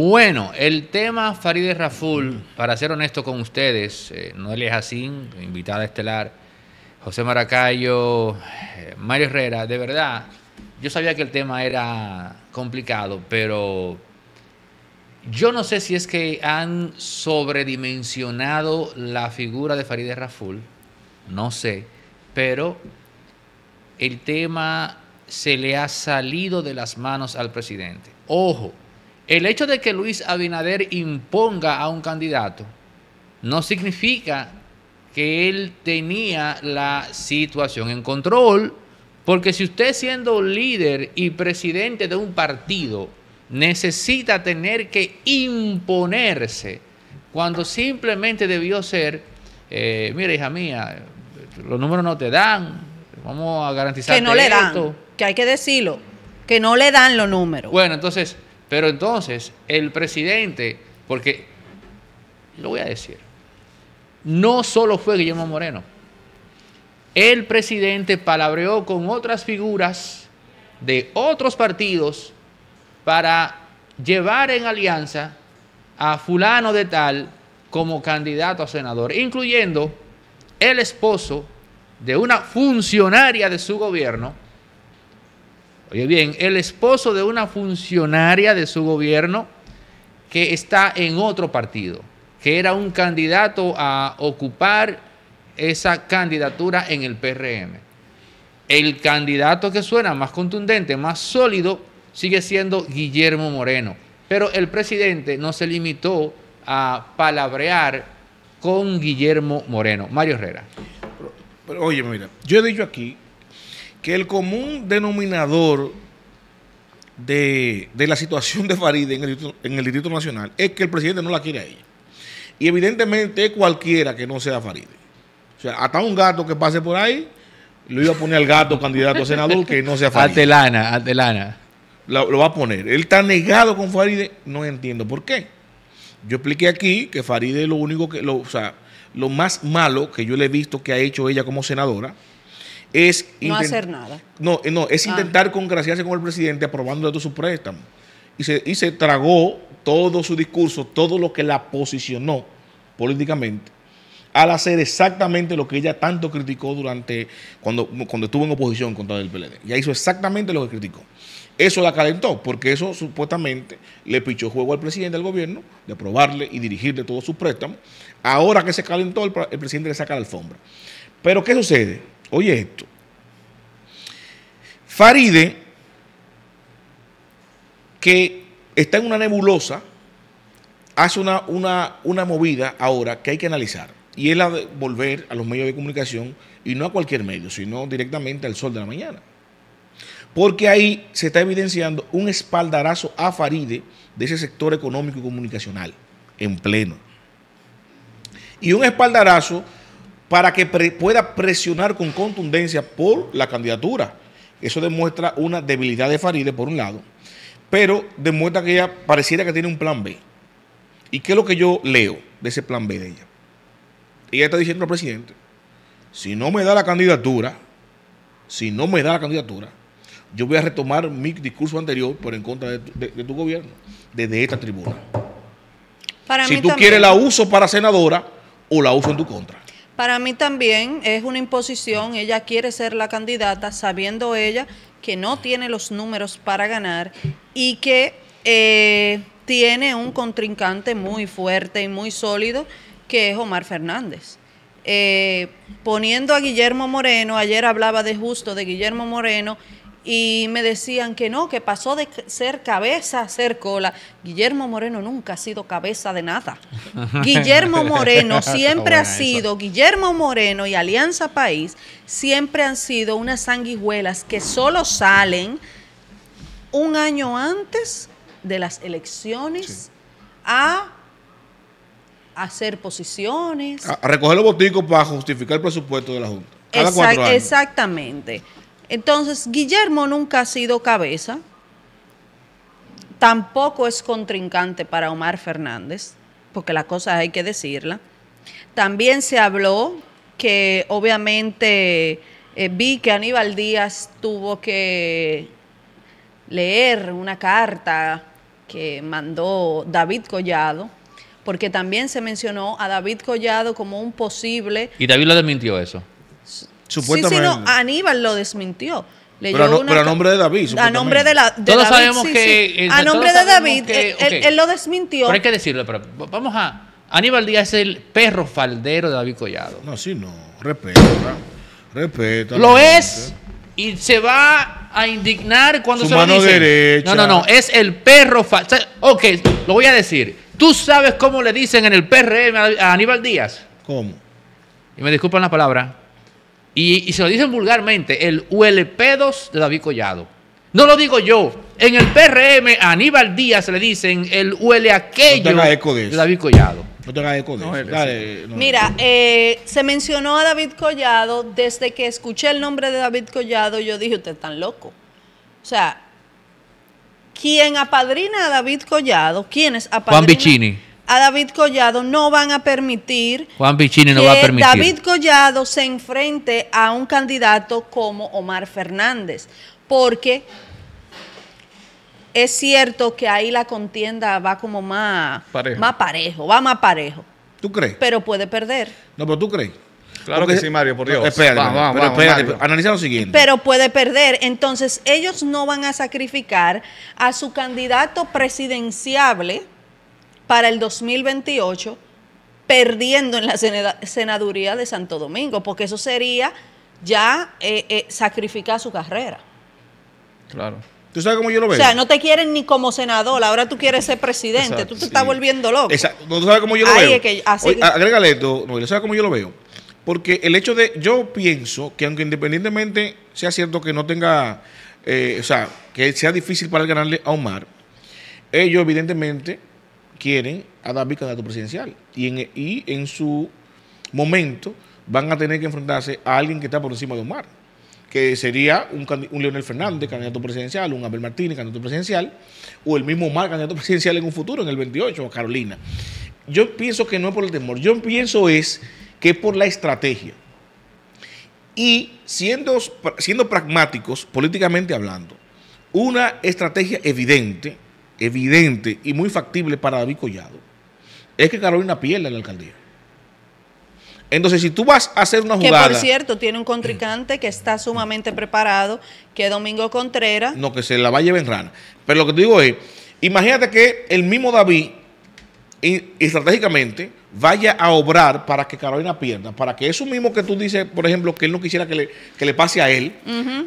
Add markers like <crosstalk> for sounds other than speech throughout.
Bueno, el tema Farideh Raful, para ser honesto con ustedes, no eh, Noelia Jacín, invitada estelar, José Maracayo, eh, Mario Herrera, de verdad, yo sabía que el tema era complicado, pero yo no sé si es que han sobredimensionado la figura de Farideh Raful, no sé, pero el tema se le ha salido de las manos al presidente. Ojo, el hecho de que Luis Abinader imponga a un candidato no significa que él tenía la situación en control, porque si usted siendo líder y presidente de un partido necesita tener que imponerse cuando simplemente debió ser, eh, mira hija mía, los números no te dan, vamos a garantizar que no le dan, que hay que decirlo, que no le dan los números. Bueno, entonces pero entonces el presidente, porque lo voy a decir, no solo fue Guillermo Moreno, el presidente palabreó con otras figuras de otros partidos para llevar en alianza a fulano de tal como candidato a senador, incluyendo el esposo de una funcionaria de su gobierno, Oye bien, el esposo de una funcionaria de su gobierno que está en otro partido, que era un candidato a ocupar esa candidatura en el PRM. El candidato que suena más contundente, más sólido, sigue siendo Guillermo Moreno. Pero el presidente no se limitó a palabrear con Guillermo Moreno. Mario Herrera. oye, mira, yo he dicho aquí que el común denominador de, la situación de Faride en el, Distrito Nacional es que el presidente no la quiere a ella. Y evidentemente cualquiera que no sea Faride. O sea, hasta un gato que pase por ahí, lo iba a poner al gato candidato a senador que no sea Faride. Atelana, Atelana. Lo, lo, va a poner. Él está negado con Faride, no entiendo por qué. Yo expliqué aquí que Faride lo único que, lo, o sea, lo más malo que yo le he visto que ha hecho ella como senadora no hacer nada. No, eh, no es ah. intentar congraciarse con el presidente aprobando de su préstamo. Y se, tragó todo su discurso, todo lo que la posicionó políticamente, al hacer exactamente lo que ella tanto criticó durante cuando, cuando estuvo en oposición contra el PLD. ya hizo exactamente lo que criticó. Eso la calentó, porque eso supuestamente le pichó juego al presidente del gobierno de aprobarle y dirigirle todos sus préstamos. Ahora que se calentó, el, el presidente le saca la alfombra. Pero, ¿qué sucede? Oye esto. Faride, que está en una nebulosa, hace una, una, movida ahora que hay que analizar. Y es la de volver a los medios de comunicación, y no a cualquier medio, sino directamente al sol de la mañana. Porque ahí se está evidenciando un espaldarazo a Faride de ese sector económico y comunicacional, en pleno. Y un espaldarazo para que pueda presionar con contundencia por la candidatura. Eso demuestra una debilidad de Farideh, por un lado, pero demuestra que ella pareciera que tiene un plan B. ¿Y qué es lo que yo leo de ese plan B de ella? Ella está diciendo al presidente, si no me da la candidatura, si no me da la candidatura, yo voy a retomar mi discurso anterior por en contra de tu, gobierno desde esta tribuna. si tú quieres la uso para senadora o la uso en tu contra. Para mí también es una imposición, ella quiere ser la candidata sabiendo ella que no tiene los números para ganar y que eh, tiene un contrincante muy fuerte y muy sólido que es Omar Fernández. Eh, poniendo a Guillermo Moreno, ayer hablaba de justo de Guillermo Moreno, y me decían que no, que pasó de ser cabeza a ser cola. Guillermo Moreno nunca ha sido cabeza de nada. <laughs> Guillermo Moreno siempre ha sido, Guillermo Moreno y Alianza País siempre han sido unas sanguijuelas que solo salen un año antes de las elecciones a hacer posiciones. A, recoger los boticos para justificar el presupuesto de la Junta. Exactamente. Entonces, Guillermo nunca ha sido cabeza, tampoco es contrincante para Omar Fernández, porque las cosas hay que decirla. También se habló que obviamente eh, vi que Aníbal Díaz tuvo que leer una carta que mandó David Collado, porque también se mencionó a David Collado como un posible... Y David lo desmintió eso. Supuestamente. Sí, sí, no, Aníbal lo desmintió. pero, a nombre de David. A nombre de, la, todos Sabemos que, a nombre de David, él, lo desmintió. Pero hay que decirlo, pero vamos a. Aníbal Díaz es el perro faldero de David Collado. No, sí, no. Respeta. Lo es y se va a indignar cuando se lo No, no, no. Es el perro faldero. Ok, lo voy a decir. ¿Tú sabes cómo le dicen en el PRM a Aníbal Díaz? ¿Cómo? Y me disculpan la palabra y, se lo dicen vulgarmente, el ULP2 de David Collado. No lo digo yo. En el PRM Aníbal Díaz le dicen el huele aquello de, David Collado. No de Mira, eh, se mencionó a David Collado. Desde que escuché el nombre de David Collado, yo dije, usted tan loco. O sea, quien apadrina a David Collado, ¿quién es apadrina? Juan a David Collado no van a permitir Juan que a David Collado se enfrente a un candidato como Omar Fernández, porque es cierto que ahí la contienda va como más parejo, va más parejo. ¿Tú crees? Pero puede perder. No, pero tú crees. Claro que sí, Mario, por Dios. espérate, vamos, vamos, lo siguiente. Pero puede perder. Entonces, ellos no van a sacrificar a su candidato presidenciable para el 2028 perdiendo en la senaduría de Santo Domingo, porque eso sería ya eh, eh, sacrificar su carrera. Claro. ¿Tú sabes cómo yo lo veo? O sea, no te quieren ni como senador, ahora tú quieres ser presidente, tú te estás volviendo loco. Exacto. ¿Tú sabes cómo yo lo veo? Es que, así esto, no, ¿sabes cómo yo lo veo? Porque el hecho de, yo pienso que aunque independientemente sea cierto que no tenga, eh, o sea, que sea difícil para él ganarle a Omar, ellos evidentemente quieren a David candidato presidencial. Y en, su momento van a tener que enfrentarse a alguien que está por encima de Omar, que sería un, Leonel Fernández, candidato presidencial, un Abel Martínez, candidato presidencial, o el mismo Omar, candidato <laughs> presidencial en un futuro, en el 28, o Carolina. Yo pienso que no es por el temor, yo pienso es que es por la estrategia. Y siendo, siendo pragmáticos, políticamente hablando, una estrategia evidente evidente y muy factible para David Collado es que Carolina pierda la alcaldía. Entonces, si tú vas a hacer una jugada. Que por cierto, tiene un contrincante que está sumamente preparado, que es Domingo Contreras. No, que se la va a llevar en rana. Pero lo que te digo es: imagínate que el mismo David, estratégicamente, vaya a obrar para que Carolina pierda, para que eso mismo que tú dices, por ejemplo, que él no quisiera que le, le pase a él,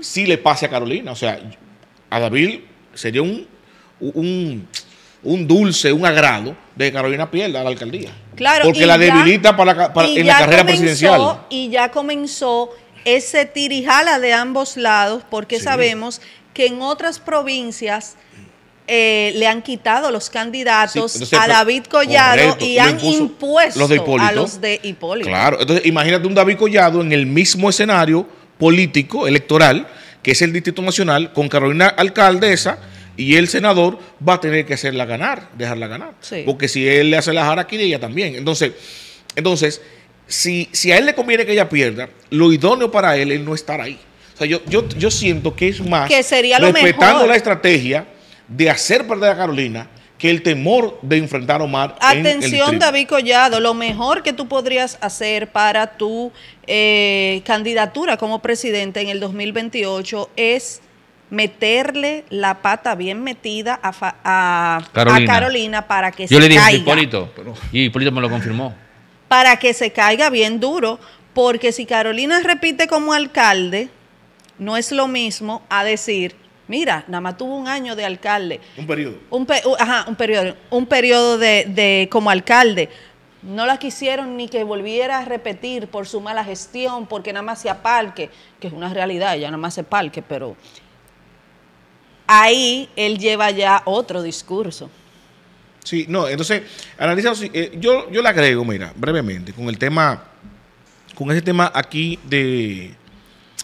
sí le pase a Carolina. O sea, a David sería un un, dulce, un agrado de Carolina pierda a la alcaldía. Claro, porque la debilita para, en la carrera presidencial. Y ya comenzó ese tirijala de ambos lados, porque sabemos que en otras provincias eh, le han quitado los candidatos a David Collado y han impuesto a los de Hipólito. Claro, entonces imagínate un David Collado en el mismo escenario político, electoral, que es el Distrito Nacional, con Carolina Alcaldesa y el senador va a tener que hacerla ganar, dejarla ganar. Porque si él le hace la aquí, ella también. Entonces, entonces si, si a él le conviene que ella pierda, lo idóneo para él es no estar ahí. O sea, yo, yo, yo siento que es más que lo respetando la estrategia de hacer perder a Carolina que el temor de enfrentar a Omar. Atención, David Collado, lo mejor que tú podrías hacer para tu eh, candidatura como presidente en el 2028 es meterle la pata bien metida a, Carolina. para que se caiga. Yo le dije a y Hipólito me lo confirmó. Para que se caiga bien duro, porque si Carolina repite como alcalde, no es lo mismo a decir, mira, nada más tuvo un año de alcalde. Un periodo. Un ajá, un periodo, un periodo de, como alcalde. No la quisieron ni que volviera a repetir por su mala gestión, porque nada más se aparque, que es una realidad, ya nada más se parque, pero ahí él lleva ya otro discurso. Sí, no, entonces, analiza, eh, yo, yo le agrego, mira, brevemente, con el tema, con ese tema aquí de,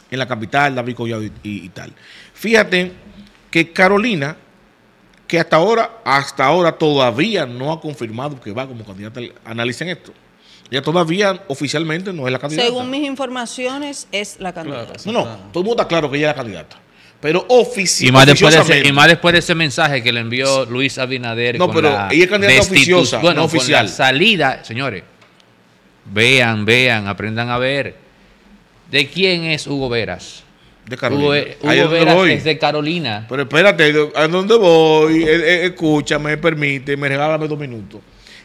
en la capital, David Collado y, tal. Fíjate que Carolina, que hasta ahora, hasta ahora todavía no ha confirmado que va como candidata, analicen esto. Ya todavía oficialmente no es la candidata. Según mis informaciones, es la candidata. no, no, todo el mundo está claro que ella es la candidata pero oficial. Y más, después de ese, mensaje que le envió Luis Abinader. No, pero la ella es candidata oficiosa, oficial. salida, señores, vean, vean, aprendan a ver. ¿De quién es Hugo Veras? De Carolina. Hugo, Veras es de Carolina. Pero espérate, ¿a dónde voy? E- e- escúchame, permíteme, regálame dos minutos.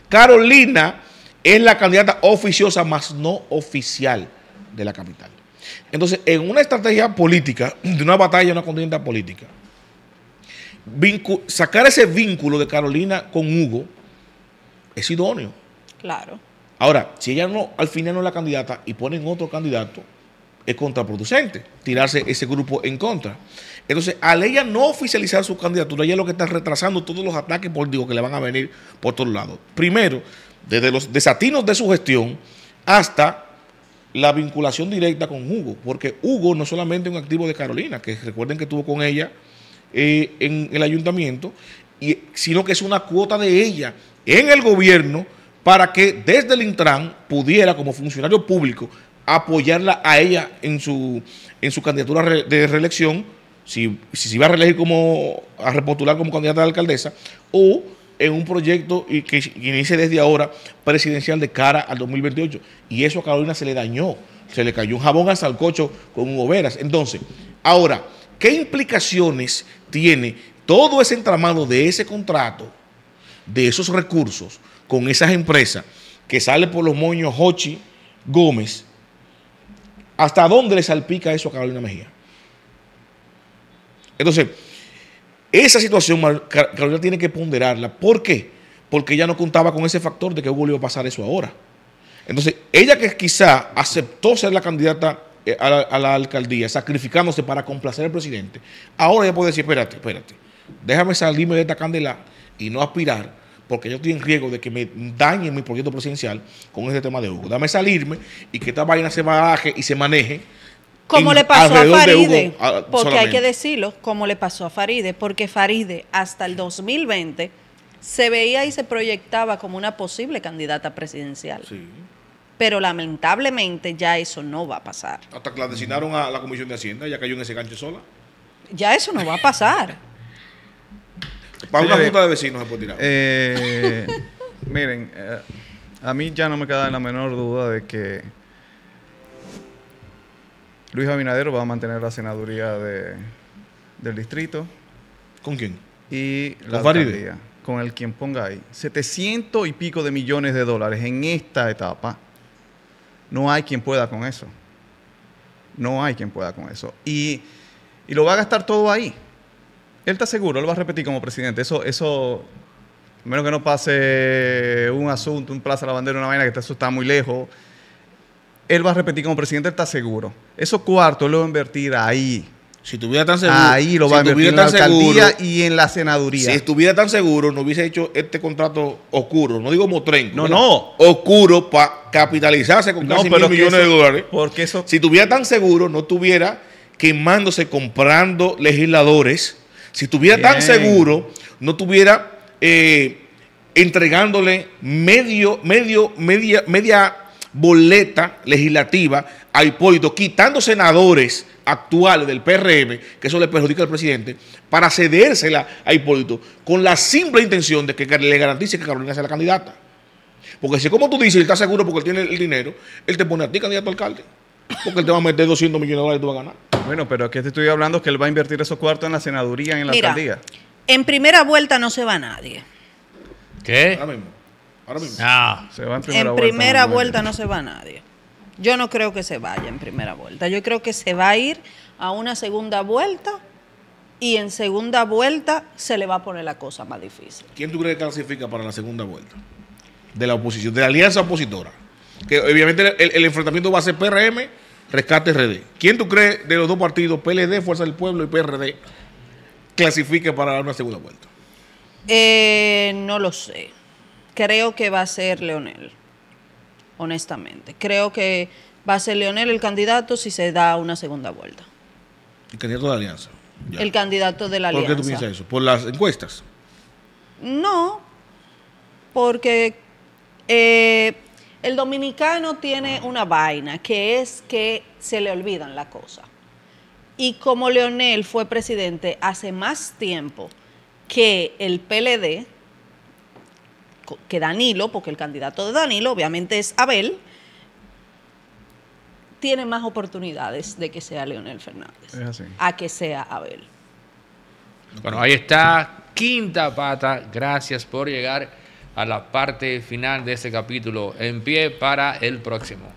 Carolina es la candidata oficiosa, más no oficial de la capital. Entonces, en una estrategia política, de una batalla, una contienda política, sacar ese vínculo de Carolina con Hugo es idóneo. Claro. Ahora, si ella no al final no es la candidata y ponen otro candidato, es contraproducente tirarse ese grupo en contra. Entonces, al ella no oficializar su candidatura, ella es lo que está retrasando todos los ataques políticos que le van a venir por todos lados. Primero, desde los desatinos de su gestión hasta la vinculación directa con Hugo, porque Hugo no solamente es un activo de Carolina, que recuerden que estuvo con ella eh, en el ayuntamiento, sino que es una cuota de ella en el gobierno para que desde el Intran pudiera, como funcionario público, apoyarla a ella en su, en su candidatura de reelección, si, si se iba a reelegir como, a repostular como candidata a la alcaldesa, o en un proyecto y que, inicia desde ahora presidencial de cara al 2028. Y eso a Carolina se le dañó, se le cayó un jabón al salcocho con un Entonces, ahora, ¿qué implicaciones tiene todo ese entramado de ese contrato, de esos recursos con esas empresas que sale por los moños Hochi Gómez? ¿Hasta dónde le salpica eso a Carolina Mejía? Entonces, esa situación Carolina tiene que ponderarla. ¿Por qué? Porque ella no contaba con ese factor de que Hugo le iba a pasar eso ahora. Entonces, ella que quizá aceptó ser la candidata eh, a la, alcaldía, sacrificándose para complacer al presidente, ahora ya puede decir, espérate, espérate, déjame salirme de esta candela y no aspirar, porque yo estoy en riesgo de que me dañe mi proyecto presidencial con este tema de Hugo. Dame salirme y que esta vaina se baje y se maneje como le pasó a Faride, ah, porque hay que decirlo, como le pasó a Faride, porque Faride hasta el 2020 se veía y se proyectaba como una posible candidata presidencial. Sí. Pero lamentablemente ya eso no va a pasar. Hasta que la designaron a la Comisión de Hacienda, ya cayó en ese gancho sola. Ya eso no va a pasar. <laughs> Para una junta de vecinos se eh, miren, eh, a mí ya no me queda la menor duda de que Luis Abinadero va a mantener la senaduría del distrito. ¿Con quién? Y la con el quien ponga ahí. 700 y pico de millones de dólares en esta etapa. No hay quien pueda con eso. No hay quien pueda con eso. Y, lo va a gastar todo ahí. Él está seguro, él va a repetir como presidente. Eso, eso, menos que no pase un asunto, un plaza la bandera, una vaina que eso está muy lejos él va a repetir como presidente, está seguro. Esos cuartos lo va a invertir ahí. Si estuviera tan seguro. Ahí lo va a invertir en la alcaldía y en la senaduría. Si estuviera tan seguro, no hubiese hecho este contrato oscuro. No digo motrenco. No, no. Oscuro para capitalizarse con casi mil millones de dólares. Porque eso. Si estuviera tan seguro, no estuviera quemándose comprando legisladores. Si estuviera tan seguro, no estuviera eh, entregándole medio, medio, media, media boleta legislativa a Hipólito, quitando senadores actuales del PRM, que eso le perjudica al presidente, para cedérsela a Hipólito con la simple intención de que le garantice que Carolina sea la candidata. Porque si como tú dices, él está seguro porque él tiene el dinero, él te pone a ti candidato a alcalde. Porque él te va a meter 200 millones de dólares y tú vas a ganar. Bueno, pero aquí te estoy hablando que él va a invertir esos cuartos en la senaduría, en la Mira, alcaldía. En primera vuelta no se va nadie. ¿Qué? Ahora Ah. Se va en primera, en vuelta, primera no vuelta no se va nadie. Yo no creo que se vaya en primera vuelta. Yo creo que se va a ir a una segunda vuelta y en segunda vuelta se le va a poner la cosa más difícil. ¿Quién tú crees que clasifica para la segunda vuelta? De la oposición, de la alianza opositora. Que obviamente el, enfrentamiento va a ser PRM, Rescate RD. ¿Quién tú crees de los dos partidos, PLD, Fuerza del Pueblo y PRD, clasifique para una segunda vuelta? Eh, no lo sé creo que va a ser Leonel, honestamente. Creo que va a ser Leonel el candidato si se da una segunda vuelta. El candidato de la alianza. El candidato de la alianza. ¿Por qué tú piensas eso? ¿Por las encuestas? No, porque eh, el dominicano tiene una vaina que es que se le olvidan las cosas. Y como Leonel fue presidente hace más tiempo que el PLD, que Danilo, porque el candidato de Danilo obviamente es Abel, tiene más oportunidades de que sea Leonel Fernández a que sea Abel. Bueno, ahí está, quinta pata. Gracias por llegar a la parte final de este capítulo. En pie para el próximo.